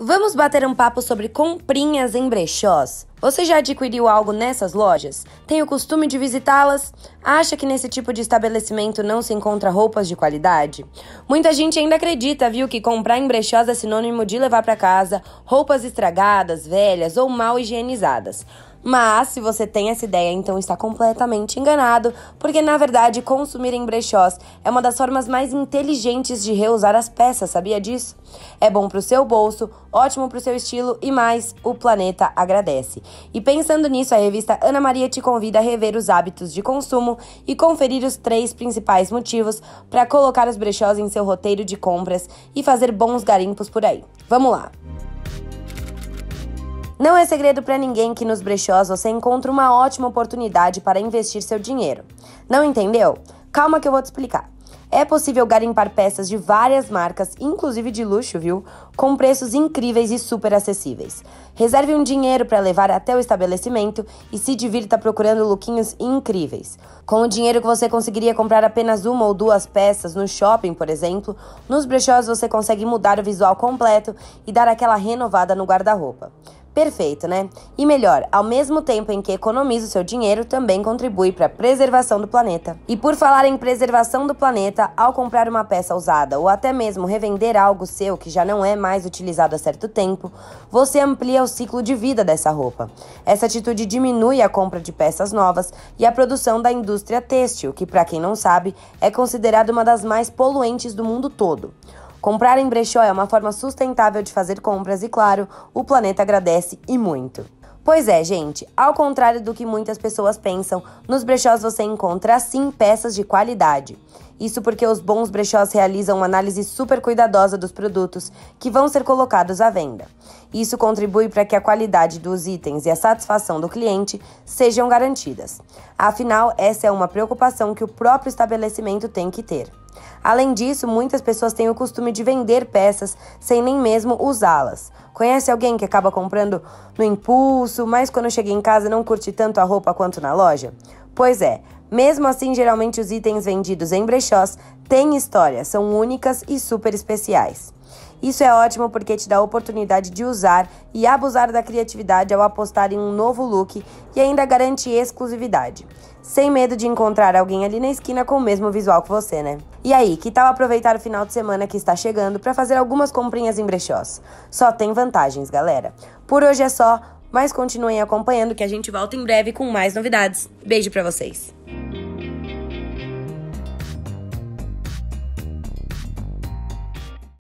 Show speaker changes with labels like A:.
A: Vamos bater um papo sobre comprinhas em brechós. Você já adquiriu algo nessas lojas? Tem o costume de visitá-las? Acha que nesse tipo de estabelecimento não se encontra roupas de qualidade? Muita gente ainda acredita, viu, que comprar em brechós é sinônimo de levar para casa roupas estragadas, velhas ou mal higienizadas. Mas se você tem essa ideia, então está completamente enganado, porque na verdade consumir em brechós é uma das formas mais inteligentes de reusar as peças, sabia disso? É bom para o seu bolso, ótimo para o seu estilo e mais, o planeta agradece. E pensando nisso, a revista Ana Maria te convida a rever os hábitos de consumo e conferir os três principais motivos para colocar os brechós em seu roteiro de compras e fazer bons garimpos por aí. Vamos lá! Não é segredo para ninguém que nos brechós você encontra uma ótima oportunidade para investir seu dinheiro. Não entendeu? Calma que eu vou te explicar. É possível garimpar peças de várias marcas, inclusive de luxo, viu? Com preços incríveis e super acessíveis. Reserve um dinheiro para levar até o estabelecimento e se divirta procurando lookinhos incríveis. Com o dinheiro que você conseguiria comprar apenas uma ou duas peças no shopping, por exemplo, nos brechós você consegue mudar o visual completo e dar aquela renovada no guarda-roupa. Perfeito, né? E melhor, ao mesmo tempo em que economiza o seu dinheiro, também contribui para a preservação do planeta. E por falar em preservação do planeta, ao comprar uma peça usada ou até mesmo revender algo seu que já não é mais utilizado há certo tempo, você amplia o ciclo de vida dessa roupa. Essa atitude diminui a compra de peças novas e a produção da indústria têxtil, que, para quem não sabe, é considerada uma das mais poluentes do mundo todo. Comprar em brechó é uma forma sustentável de fazer compras e, claro, o planeta agradece e muito. Pois é, gente, ao contrário do que muitas pessoas pensam, nos brechós você encontra sim peças de qualidade. Isso porque os bons brechós realizam uma análise super cuidadosa dos produtos que vão ser colocados à venda. Isso contribui para que a qualidade dos itens e a satisfação do cliente sejam garantidas. Afinal, essa é uma preocupação que o próprio estabelecimento tem que ter. Além disso, muitas pessoas têm o costume de vender peças sem nem mesmo usá-las. Conhece alguém que acaba comprando no impulso, mas quando chega em casa não curte tanto a roupa quanto na loja? Pois é, mesmo assim, geralmente os itens vendidos em brechós têm história, são únicas e super especiais. Isso é ótimo porque te dá a oportunidade de usar e abusar da criatividade ao apostar em um novo look e ainda garante exclusividade. Sem medo de encontrar alguém ali na esquina com o mesmo visual que você, né? E aí, que tal aproveitar o final de semana que está chegando para fazer algumas comprinhas em brechós? Só tem vantagens, galera. Por hoje é só, mas continuem acompanhando que a gente volta em breve com mais novidades. Beijo para vocês.